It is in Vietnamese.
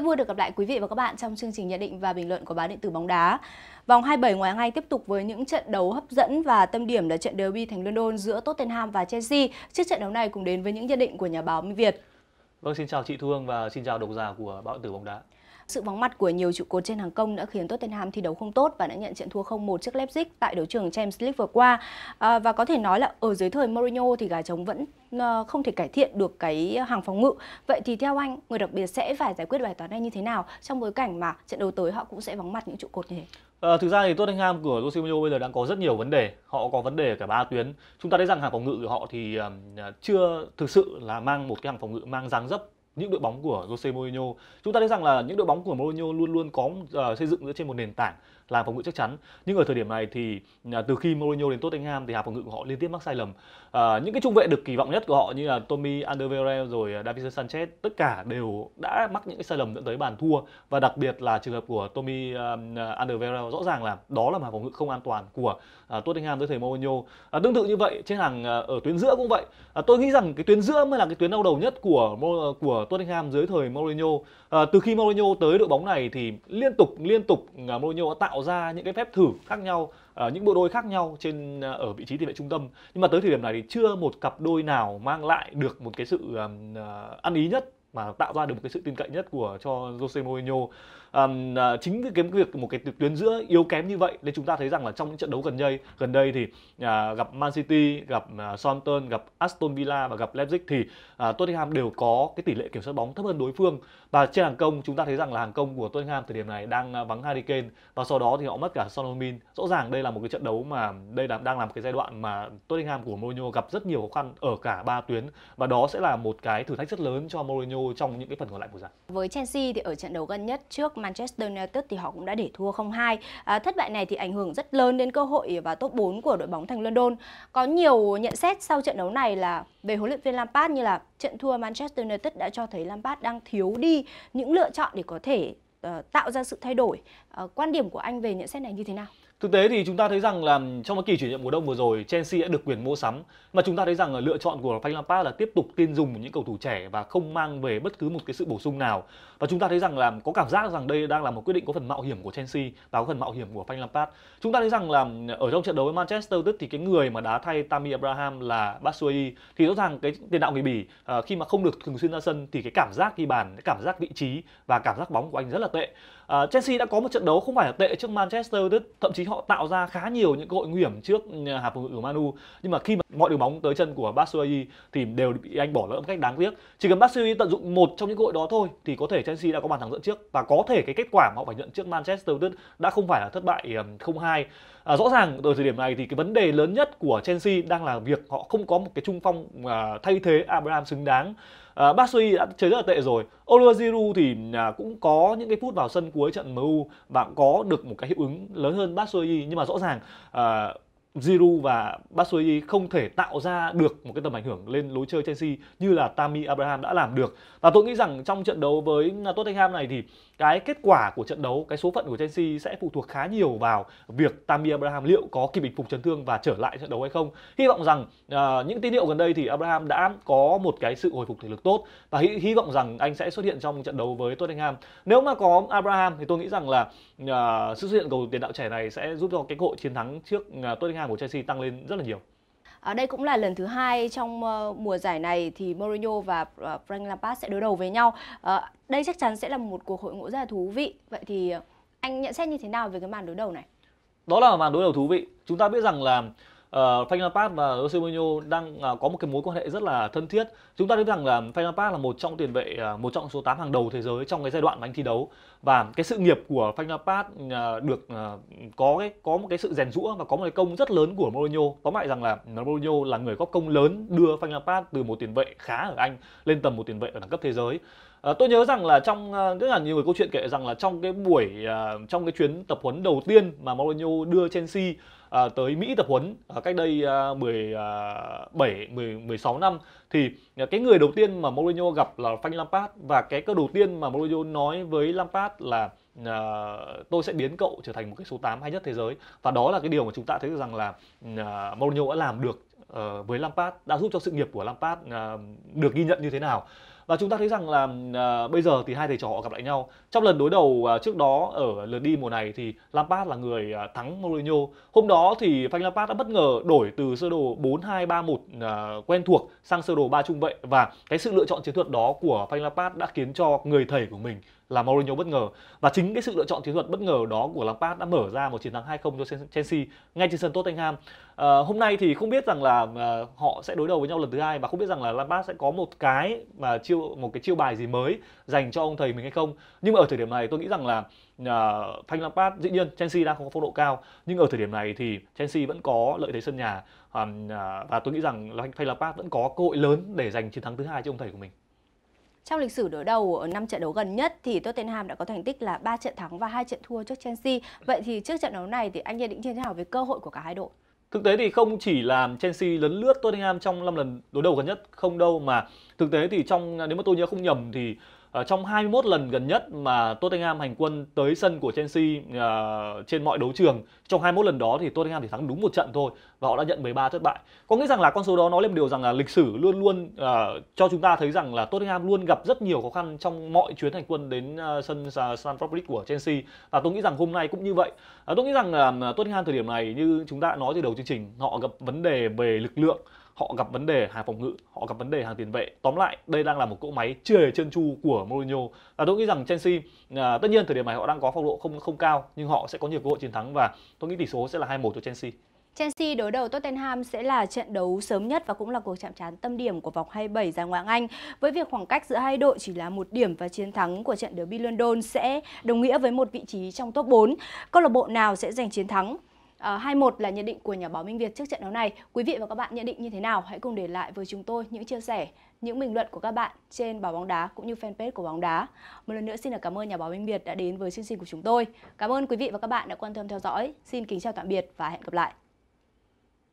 Rất vui được gặp lại quý vị và các bạn trong chương trình nhận định và bình luận của báo điện tử bóng đá. Vòng 27 ngoại hạng Anh tiếp tục với những trận đấu hấp dẫn và tâm điểm là trận derby thành London giữa Tottenham và Chelsea. Trước trận đấu này cùng đến với những nhận định của nhà báo Minh Việt. Vâng, xin chào chị Thu Hương và xin chào độc giả của báo điện tử bóng đá. Sự vắng mặt của nhiều trụ cột trên hàng công đã khiến Tottenham thi đấu không tốt và đã nhận trận thua 0-1 trước Leipzig tại đấu trường Champions League vừa qua. À, và có thể nói là ở dưới thời Mourinho thì gà trống vẫn ờ, không thể cải thiện được cái hàng phòng ngự. Vậy thì theo anh, người đặc biệt sẽ phải giải quyết bài toán này như thế nào trong bối cảnh mà trận đấu tới họ cũng sẽ vắng mặt những trụ cột như thế? À, thực ra thì Tottenham của Jose Mourinho bây giờ đang có rất nhiều vấn đề. Họ có vấn đề ở cả ba tuyến. Chúng ta thấy rằng hàng phòng ngự của họ thì chưa thực sự là mang một cái hàng phòng ngự mang dáng dấp những đội bóng của Jose Mourinho. Chúng ta thấy rằng là những đội bóng của Mourinho luôn luôn có uh, xây dựng dựa trên một nền tảng là phòng ngự chắc chắn. Nhưng ở thời điểm này thì uh, từ khi Mourinho đến Tottenham thì hàng phòng ngự của họ liên tiếp mắc sai lầm. Uh, những cái trung vệ được kỳ vọng nhất của họ như là Tommy Alderweireld rồi David Sanchez tất cả đều đã mắc những cái sai lầm dẫn tới bàn thua và đặc biệt là trường hợp của Tommy uh, Alderweireld rõ ràng là đó là hàng phòng ngự không an toàn của uh, Tottenham dưới thời Mourinho. Uh, tương tự như vậy trên hàng uh, ở tuyến giữa cũng vậy. Uh, tôi nghĩ rằng cái tuyến giữa mới là cái tuyến đau đầu nhất của uh, của ở Tottenham dưới thời Mourinho. À, từ khi Mourinho tới đội bóng này thì liên tục liên tục à, Mourinho đã tạo ra những cái phép thử khác nhau, à, những bộ đôi khác nhau trên à, ở vị trí tiền vệ trung tâm. Nhưng mà tới thời điểm này thì chưa một cặp đôi nào mang lại được một cái sự à, à ăn ý nhất mà tạo ra được một cái sự tin cậy nhất của cho Jose Mourinho. Um, à, chính cái việc một cái tuyến giữa yếu kém như vậy nên chúng ta thấy rằng là trong những trận đấu gần đây gần đây thì à, gặp Man City, gặp à, Southampton, gặp Aston Villa và gặp Leipzig thì à, Tottenham đều có cái tỷ lệ kiểm soát bóng thấp hơn đối phương và trên hàng công chúng ta thấy rằng là hàng công của Tottenham thời điểm này đang à, vắng Harry Kane và sau đó thì họ mất cả Son Heung-min. Rõ ràng đây là một cái trận đấu mà đây là đang làm cái giai đoạn mà Tottenham của Mourinho gặp rất nhiều khó khăn ở cả ba tuyến và đó sẽ là một cái thử thách rất lớn cho Mourinho Mourinho trong những cái phần còn lại của giải. Với Chelsea thì ở trận đấu gần nhất trước Manchester United thì họ cũng đã để thua 0-2. À, thất bại này thì ảnh hưởng rất lớn đến cơ hội vào top 4 của đội bóng thành London. Có nhiều nhận xét sau trận đấu này là về huấn luyện viên Lampard như là trận thua Manchester United đã cho thấy Lampard đang thiếu đi những lựa chọn để có thể uh, tạo ra sự thay đổi. Uh, quan điểm của anh về nhận xét này như thế nào? Thực tế thì chúng ta thấy rằng là trong cái kỳ chuyển nhượng mùa đông vừa rồi Chelsea đã được quyền mua sắm mà chúng ta thấy rằng là lựa chọn của Frank Lampard là tiếp tục tin dùng những cầu thủ trẻ và không mang về bất cứ một cái sự bổ sung nào. Và chúng ta thấy rằng là có cảm giác rằng đây đang là một quyết định có phần mạo hiểm của Chelsea và có phần mạo hiểm của Frank Lampard. Chúng ta thấy rằng là ở trong trận đấu với Manchester United thì cái người mà đá thay Tammy Abraham là Batshuayi thì rõ ràng cái tiền đạo người Bỉ ờ, khi mà không được thường xuyên ra sân thì cái cảm giác ghi bàn, cái cảm giác vị trí và cảm giác bóng của anh rất là tệ uh, Chelsea đã có một trận đấu không phải là tệ trước Manchester United thậm chí họ tạo ra khá nhiều những cơ hội nguy hiểm trước hạt phòng ngự của Manu nhưng mà khi mà mọi đường bóng tới chân của Batshuayi thì đều bị anh bỏ lỡ một cách đáng tiếc chỉ cần Batshuayi tận dụng một trong những cơ hội đó thôi thì có thể Chelsea đã có bàn thắng dẫn trước và có thể cái kết quả mà họ phải nhận trước Manchester United đã không phải là thất bại 0-2 ờ, à, ờ, rõ ràng từ thời điểm này thì cái vấn đề lớn nhất của Chelsea đang là việc họ không có một cái trung phong à, thay thế Abraham xứng đáng à, ờ, Batshuayi đã chơi rất là tệ rồi Oliver Giroud thì à, cũng có những cái phút vào sân cuối trận MU và có được một cái hiệu ứng lớn hơn Batshuayi nhưng mà rõ ràng à, Giroud và Batshuayi không thể tạo ra được một cái tầm ảnh hưởng lên lối chơi Chelsea như là Tammy Abraham đã làm được. Và tôi nghĩ rằng trong trận đấu với Tottenham này thì cái kết quả của trận đấu, cái số phận của Chelsea sẽ phụ thuộc khá nhiều vào việc Tammy Abraham liệu có kịp bình phục chấn thương và trở lại trận đấu hay không. Hy vọng rằng uh, những tín hiệu gần đây thì Abraham đã có một cái sự hồi phục thể lực tốt và hy, hy vọng rằng anh sẽ xuất hiện trong trận đấu với Tottenham. Nếu mà có Abraham thì tôi nghĩ rằng là uh, sự xuất hiện cầu tiền đạo trẻ này sẽ giúp cho cái hội chiến thắng trước uh, Tottenham hàng của Chelsea tăng lên rất là nhiều. À, đây cũng là lần thứ hai trong uh, mùa giải này thì Mourinho và uh, Frank Lampard sẽ đối đầu với nhau. À, đây chắc chắn sẽ là một cuộc hội ngộ rất là thú vị. Vậy thì anh nhận xét như thế nào về cái màn đối đầu này? Đó là màn đối đầu thú vị. Chúng ta biết rằng là uh, ờ, Frank Lampard và Jose Mourinho đang uh, có một cái mối quan hệ rất là thân thiết. Chúng ta biết rằng là Frank Lampard là một trong tiền vệ uh, một trong số 8 hàng đầu thế giới trong cái giai đoạn mà anh thi đấu và cái sự nghiệp của Frank Lampard uh, à, được uh, có cái có một cái sự rèn rũa và có một cái công rất lớn của Mourinho. Tóm lại rằng là Mourinho là người có công lớn đưa Frank Lampard từ một tiền vệ khá ở Anh lên tầm một tiền vệ ở đẳng cấp thế giới. À, tôi nhớ rằng là trong rất là nhiều người câu chuyện kể rằng là trong cái buổi uh, trong cái chuyến tập huấn đầu tiên mà Mourinho đưa Chelsea À, tới Mỹ tập huấn à, cách đây à, 17 10, 16 năm thì à, cái người đầu tiên mà Mourinho gặp là Frank Lampard và cái câu đầu tiên mà Mourinho nói với Lampard là à, tôi sẽ biến cậu trở thành một cái số 8 hay nhất thế giới và đó là cái điều mà chúng ta thấy rằng là à, Mourinho đã làm được à, với Lampard đã giúp cho sự nghiệp của Lampard à, được ghi nhận như thế nào và chúng ta thấy rằng là à, bây giờ thì hai thầy trò họ gặp lại nhau trong lần đối đầu à, trước đó ở lượt đi mùa này thì Lampard là người à, thắng Mourinho hôm đó thì Frank Lampard đã bất ngờ đổi từ sơ đồ 4-2-3-1 à, quen thuộc sang sơ đồ ba trung vệ và cái sự lựa chọn chiến thuật đó của Frank Lampard đã khiến cho người thầy của mình là Mourinho bất ngờ và chính cái sự lựa chọn chiến thuật bất ngờ đó của Lampard đã mở ra một chiến thắng 2-0 cho Chelsea ngay trên sân Tottenham. À, hôm nay thì không biết rằng là à, họ sẽ đối đầu với nhau lần thứ hai và không biết rằng là Lampard sẽ có một cái mà chiêu một cái chiêu bài gì mới dành cho ông thầy mình hay không. Nhưng mà ở thời điểm này tôi nghĩ rằng là à, Frank Lampard dĩ nhiên Chelsea đang không có phong độ cao nhưng ở thời điểm này thì Chelsea vẫn có lợi thế sân nhà à, và tôi nghĩ rằng là Frank Lampard vẫn có cơ hội lớn để giành chiến thắng thứ hai cho ông thầy của mình. Trong lịch sử đối đầu ở 5 trận đấu gần nhất thì Tottenham đã có thành tích là 3 trận thắng và 2 trận thua trước Chelsea. Vậy thì trước trận đấu này thì anh nhận định như thế nào về cơ hội của cả hai đội? Thực tế thì không chỉ là Chelsea lấn lướt Tottenham trong 5 lần đối đầu gần nhất không đâu mà thực tế thì trong nếu mà tôi nhớ không nhầm thì uh, trong 21 lần gần nhất mà Tottenham hành quân tới sân của Chelsea uh, trên mọi đấu trường trong 21 lần đó thì Tottenham chỉ thắng đúng một trận thôi và họ đã nhận 13 thất bại. Có nghĩa rằng là con số đó nói lên một điều rằng là lịch sử luôn luôn uh, cho chúng ta thấy rằng là Tottenham luôn gặp rất nhiều khó khăn trong mọi chuyến hành quân đến uh, sân uh, Stamford Bridge của Chelsea và tôi nghĩ rằng hôm nay cũng như vậy. Uh, tôi nghĩ rằng là uh, Tottenham thời điểm này như chúng ta đã nói từ đầu chương trình họ gặp vấn đề về lực lượng họ gặp vấn đề hàng phòng ngự họ gặp vấn đề hàng tiền vệ tóm lại đây đang là một cỗ máy chưa hề chân chu của Mourinho và tôi nghĩ rằng Chelsea à, tất nhiên thời điểm này họ đang có phong độ không không cao nhưng họ sẽ có nhiều cơ hội chiến thắng và tôi nghĩ tỷ số sẽ là 2-1 cho Chelsea Chelsea đối đầu Tottenham sẽ là trận đấu sớm nhất và cũng là cuộc chạm trán tâm điểm của vòng 27 giải Ngoại hạng Anh. Với việc khoảng cách giữa hai đội chỉ là một điểm và chiến thắng của trận derby London sẽ đồng nghĩa với một vị trí trong top 4. Câu lạc bộ nào sẽ giành chiến thắng? À, ờ, 21 là nhận định của nhà báo Minh Việt trước trận đấu này. Quý vị và các bạn nhận định như thế nào? Hãy cùng để lại với chúng tôi những chia sẻ, những bình luận của các bạn trên báo bóng đá cũng như fanpage của bóng đá. Một lần nữa xin cảm ơn nhà báo Minh Việt đã đến với chương trình của chúng tôi. Cảm ơn quý vị và các bạn đã quan tâm theo dõi. Xin kính chào tạm biệt và hẹn gặp lại.